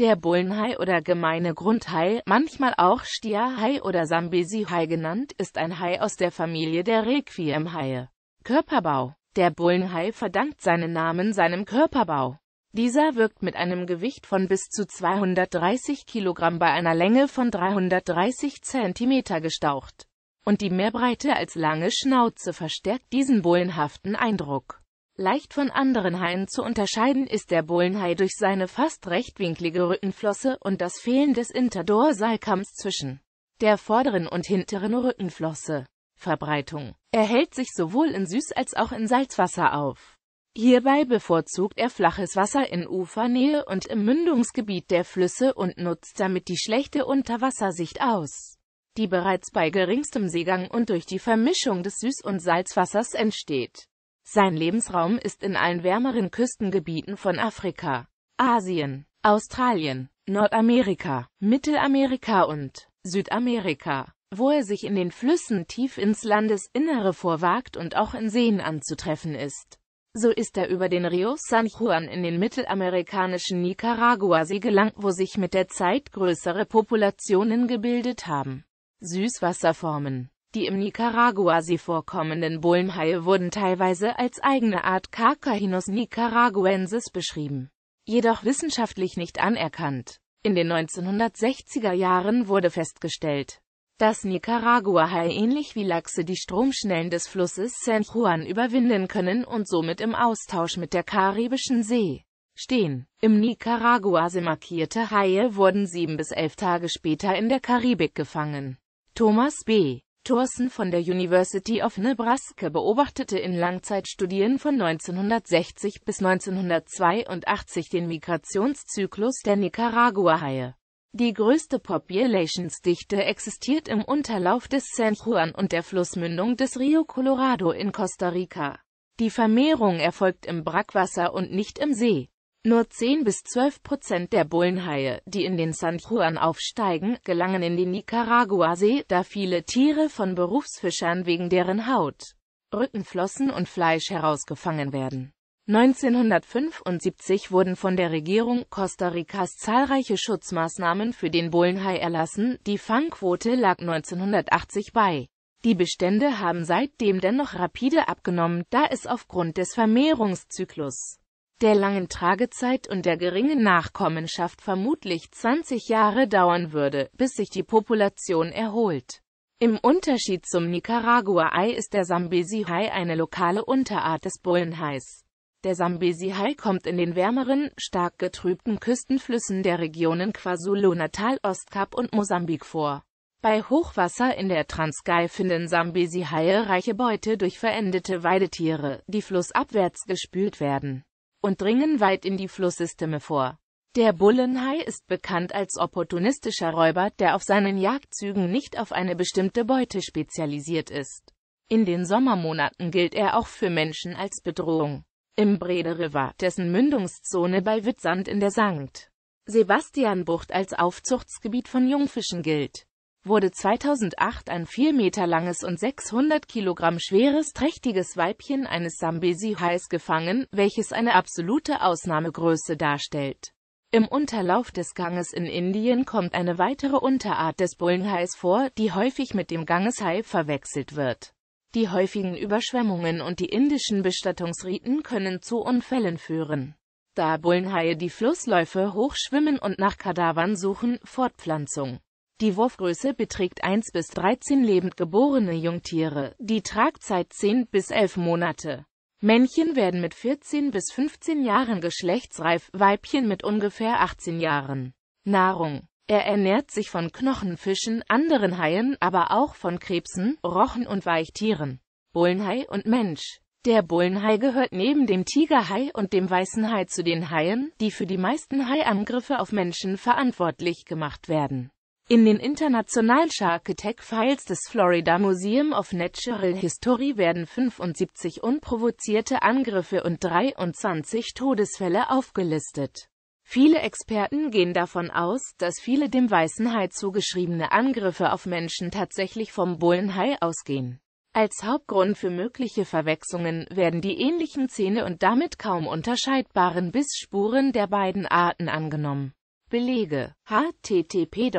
der Bullenhai oder gemeine Grundhai, manchmal auch Stierhai oder Sambesi-Hai genannt, ist ein Hai aus der Familie der Requiemhaie. Körperbau Der Bullenhai verdankt seinen Namen seinem Körperbau. Dieser wirkt mit einem Gewicht von bis zu 230 Kilogramm bei einer Länge von 330 Zentimeter gestaucht. Und die mehr breite als lange Schnauze verstärkt diesen bullenhaften Eindruck. Leicht von anderen Haien zu unterscheiden ist der Bullenhai durch seine fast rechtwinklige Rückenflosse und das Fehlen des Interdorsalkamms zwischen der vorderen und hinteren Rückenflosse. Verbreitung. Er hält sich sowohl in Süß- als auch in Salzwasser auf. Hierbei bevorzugt er flaches Wasser in Ufernähe und im Mündungsgebiet der Flüsse und nutzt damit die schlechte Unterwassersicht aus, die bereits bei geringstem Seegang und durch die Vermischung des Süß- und Salzwassers entsteht. Sein Lebensraum ist in allen wärmeren Küstengebieten von Afrika, Asien, Australien, Nordamerika, Mittelamerika und Südamerika, wo er sich in den Flüssen tief ins Landesinnere vorwagt und auch in Seen anzutreffen ist. So ist er über den Rio San Juan in den mittelamerikanischen Nicaraguasee gelangt, wo sich mit der Zeit größere Populationen gebildet haben. Süßwasserformen die im Nicaragua-See vorkommenden Bullenhaie wurden teilweise als eigene Art Carcahinus nicaraguensis beschrieben, jedoch wissenschaftlich nicht anerkannt. In den 1960er Jahren wurde festgestellt, dass Nicaragua-Hai ähnlich wie Lachse die Stromschnellen des Flusses San Juan überwinden können und somit im Austausch mit der Karibischen See stehen. Im nicaragua markierte Haie wurden sieben bis elf Tage später in der Karibik gefangen. Thomas B. Thorson von der University of Nebraska beobachtete in Langzeitstudien von 1960 bis 1982 den Migrationszyklus der Nicaragua-Haie. Die größte Populationsdichte existiert im Unterlauf des San Juan und der Flussmündung des Rio Colorado in Costa Rica. Die Vermehrung erfolgt im Brackwasser und nicht im See. Nur 10 bis 12 Prozent der Bullenhaie, die in den San Juan aufsteigen, gelangen in den Nicaraguasee, da viele Tiere von Berufsfischern wegen deren Haut, Rückenflossen und Fleisch herausgefangen werden. 1975 wurden von der Regierung Costa Ricas zahlreiche Schutzmaßnahmen für den Bullenhai erlassen, die Fangquote lag 1980 bei. Die Bestände haben seitdem dennoch rapide abgenommen, da es aufgrund des Vermehrungszyklus der langen Tragezeit und der geringen Nachkommenschaft vermutlich 20 Jahre dauern würde, bis sich die Population erholt. Im Unterschied zum Nicaragua-Ei ist der Sambesi-Hai eine lokale Unterart des Bullenhais. Der Sambesi-Hai kommt in den wärmeren, stark getrübten Küstenflüssen der Regionen Kwazulu-Natal, Ostkap und Mosambik vor. Bei Hochwasser in der Transkei finden Sambesi-Haie reiche Beute durch verendete Weidetiere, die flussabwärts gespült werden und dringen weit in die Flusssysteme vor. Der Bullenhai ist bekannt als opportunistischer Räuber, der auf seinen Jagdzügen nicht auf eine bestimmte Beute spezialisiert ist. In den Sommermonaten gilt er auch für Menschen als Bedrohung. Im Brede River, dessen Mündungszone bei Witzand in der St. Sebastianbucht als Aufzuchtsgebiet von Jungfischen gilt wurde 2008 ein 4 Meter langes und 600 Kilogramm schweres trächtiges Weibchen eines Sambesi-Hais gefangen, welches eine absolute Ausnahmegröße darstellt. Im Unterlauf des Ganges in Indien kommt eine weitere Unterart des Bullenhais vor, die häufig mit dem Gangeshai verwechselt wird. Die häufigen Überschwemmungen und die indischen Bestattungsriten können zu Unfällen führen. Da Bullenhaie die Flussläufe hochschwimmen und nach Kadavern suchen, Fortpflanzung. Die Wurfgröße beträgt 1 bis 13 lebend geborene Jungtiere, die Tragzeit 10 bis 11 Monate. Männchen werden mit 14 bis 15 Jahren geschlechtsreif, Weibchen mit ungefähr 18 Jahren. Nahrung Er ernährt sich von Knochenfischen, anderen Haien, aber auch von Krebsen, Rochen und Weichtieren. Bullenhai und Mensch Der Bullenhai gehört neben dem Tigerhai und dem Weißen Hai zu den Haien, die für die meisten Haiangriffe auf Menschen verantwortlich gemacht werden. In den internationalen Shark Attack Files des Florida Museum of Natural History werden 75 unprovozierte Angriffe und 23 Todesfälle aufgelistet. Viele Experten gehen davon aus, dass viele dem weißen Hai zugeschriebene Angriffe auf Menschen tatsächlich vom Bullenhai ausgehen. Als Hauptgrund für mögliche Verwechslungen werden die ähnlichen Zähne und damit kaum unterscheidbaren Bissspuren der beiden Arten angenommen. Belege http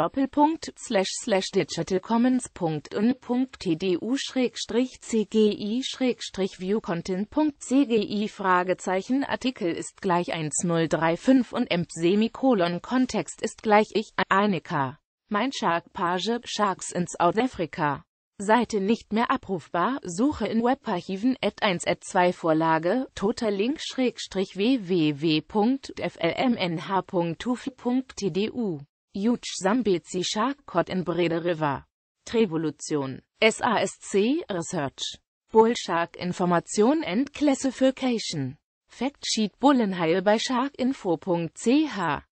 digitalcommons.unum.tdu-cgi-view-content.cgi Fragezeichen Artikel ist gleich 1035 und emp semikolon Kontext ist gleich ich, Eineka. Mein Shark Page, Sharks in South Africa. Seite nicht mehr abrufbar, Suche in Webarchiven at 1 at 2 Vorlage, total toter www.flmnh.uf.tdu. Huge Zambezi Shark Cod in Brede River. Trevolution. SASC Research. Bull Shark Information and Classification. Factsheet Bullenheil bei sharkinfo.ch